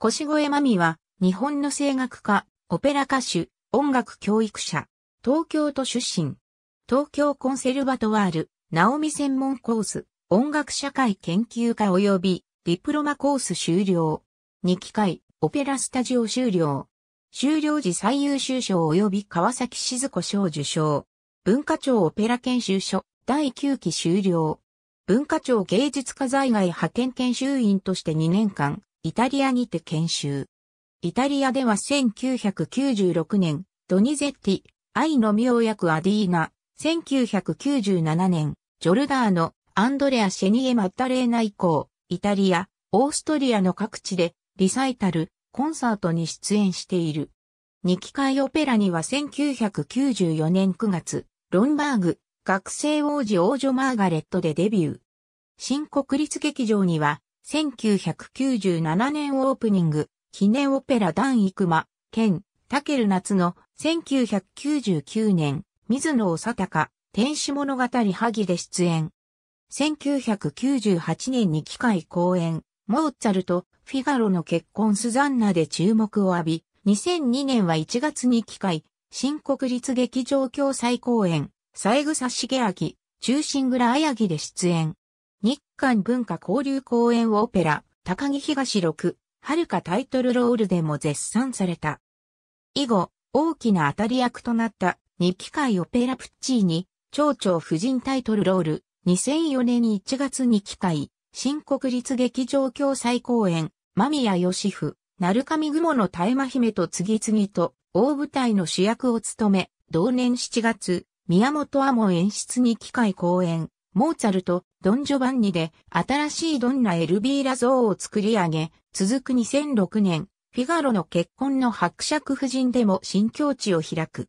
越越まみは、日本の声楽家、オペラ歌手、音楽教育者、東京都出身、東京コンセルバトワール、直美専門コース、音楽社会研究科及び、ディプロマコース終了。2機会、オペラスタジオ終了。終了時最優秀賞及び川崎静子賞受賞。文化庁オペラ研修所、第9期終了。文化庁芸術家在外派遣研修員として2年間、イタリアにて研修。イタリアでは1996年、ドニゼッティ、愛の妙薬アディーナ、1997年、ジョルダーノ、アンドレア・シェニエ・マッタレーナ以降、イタリア、オーストリアの各地で、リサイタル、コンサートに出演している。二機会オペラには1994年9月、ロンバーグ、学生王子王女マーガレットでデビュー。新国立劇場には、1997年オープニング、記念オペラダン・イクマ、ン、タケル夏の1999年、水野長隆、天使物語萩で出演。1998年に機械公演、モーツァルト、フィガロの結婚スザンナで注目を浴び、2002年は1月に機械、新国立劇場共催公演、三枝茂明、中心蔵綾木で出演。日韓文化交流公演オペラ、高木東六、遥かタイトルロールでも絶賛された。以後、大きな当たり役となった日記界オペラプッチーに、蝶々夫人タイトルロール、2004年1月に機会、新国立劇場共催公演、間宮義夫、鳴神雲の大麻姫と次々と大舞台の主役を務め、同年7月、宮本亜門演出に機会公演、モーツァルト、ドン・ジョバンニで新しいドンナ・エルビーラ像を作り上げ、続く2006年、フィガロの結婚の伯爵夫人でも新境地を開く。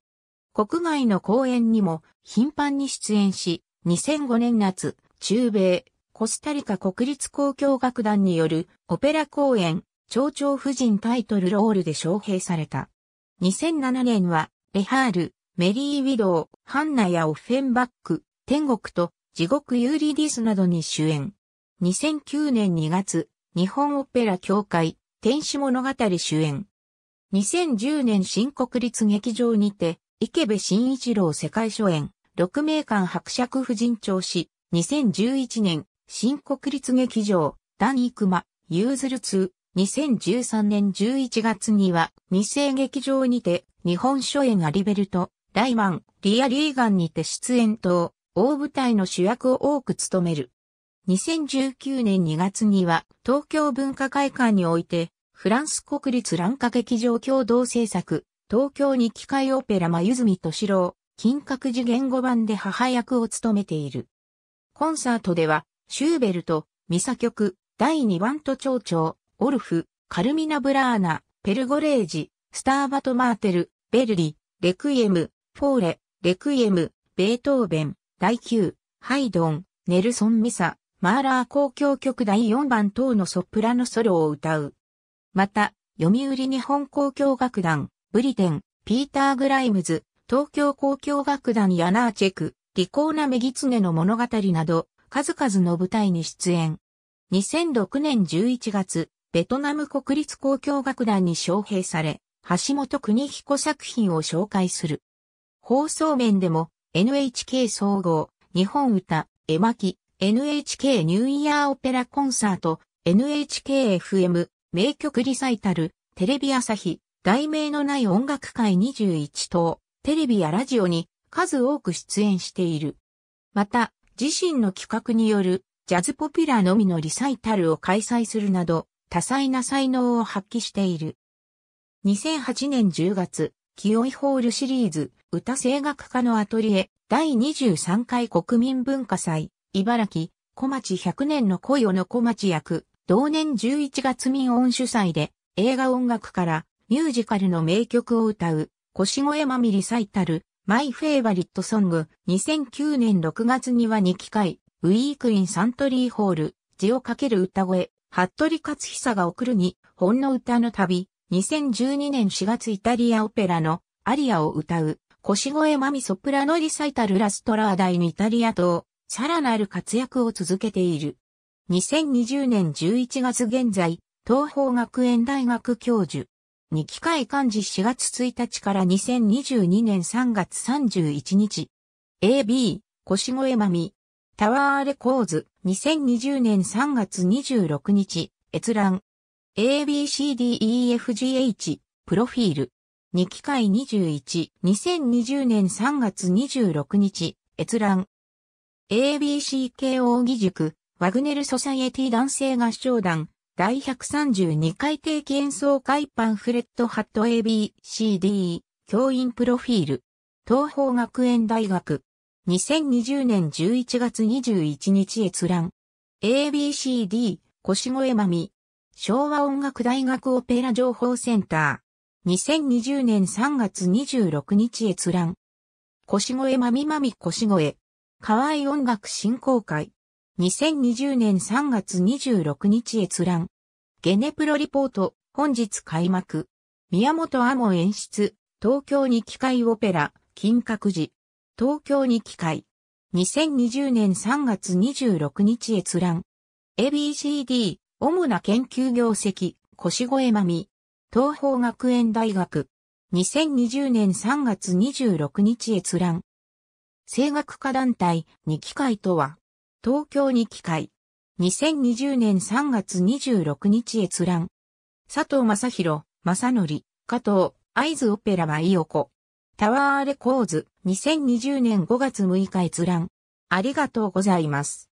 国外の公演にも頻繁に出演し、2005年夏、中米、コスタリカ国立公共楽団によるオペラ公演、蝶々夫人タイトルロールで招聘された。2007年は、レハール、メリー・ウィドウ、ハンナやオッフェンバック、天国と地獄ユーリディスなどに主演。2009年2月、日本オペラ協会、天使物語主演。2010年新国立劇場にて、池部慎一郎世界初演、六名館伯爵夫人調子、2011年、新国立劇場、ダニイクマ、ユーズル2、2013年11月には、二世劇場にて、日本初演アリベルト、ライマン、リア・リーガンにて出演等、大舞台の主役を多く務める。2019年2月には東京文化会館においてフランス国立乱歌劇場共同制作東京に機械オペラ真泉敏郎金閣寺言語版で母役を務めている。コンサートではシューベルト、ミサ曲、第2番と蝶々、オルフ、カルミナ・ブラーナ、ペルゴレージ、スターバト・マーテル、ベルリ、レクイエム、フォーレ、レクイエム、ベートーベン、第9、ハイドン、ネルソン・ミサ、マーラー交響曲第4番等のソプラノソロを歌う。また、読売日本交響楽団、ブリテン、ピーター・グライムズ、東京交響楽団ヤナーチェク、利口なメギツネの物語など、数々の舞台に出演。2006年11月、ベトナム国立交響楽団に招聘され、橋本邦彦作品を紹介する。放送面でも NHK 総合、日本歌、絵巻、NHK ニューイヤーオペラコンサート、NHKFM、名曲リサイタル、テレビ朝日、題名のない音楽会21等、テレビやラジオに数多く出演している。また、自身の企画によるジャズポピュラーのみのリサイタルを開催するなど、多彩な才能を発揮している。2008年10月、清いホールシリーズ、歌声楽家のアトリエ、第23回国民文化祭、茨城、小町100年の恋をの小町役、同年11月民音主催で、映画音楽からミュージカルの名曲を歌う、腰越まみりサイタル、マイフェイバリットソング、2009年6月には2機会、ウィークインサントリーホール、字をかける歌声、服部克久が送るに、ほんの歌の旅、2012年4月イタリアオペラのアリアを歌う、腰越まみソプラノリサイタルラストラー大にイタリアと、さらなる活躍を続けている。2020年11月現在、東方学園大学教授。2機械漢字4月1日から2022年3月31日。AB、腰越まみ。タワーレコーズ、2020年3月26日、閲覧。ABCDEFGH、プロフィール。2機会21、2020年3月26日、閲覧。ABCKO 義塾、ワグネルソサエティ男性合唱団、第132回定期演奏会パンフレットハット ABCD、教員プロフィール。東方学園大学。2020年11月21日閲覧。ABCD、腰越まみ。昭和音楽大学オペラ情報センター。2020年3月26日閲覧。腰越まみまみ腰越。河合音楽振興会。2020年3月26日閲覧。ゲネプロリポート、本日開幕。宮本亜モ演出、東京に機械オペラ、金閣寺。東京に機械。2020年3月26日閲覧。ABCD、主な研究業績、腰越まみ、東方学園大学。2020年3月26日閲覧。声楽家団体、二機会とは、東京二機会。2020年3月26日閲覧。佐藤正宏、正則、加藤、合図オペラはイオコ。タワーレコーズ、2020年5月6日閲覧。ありがとうございます。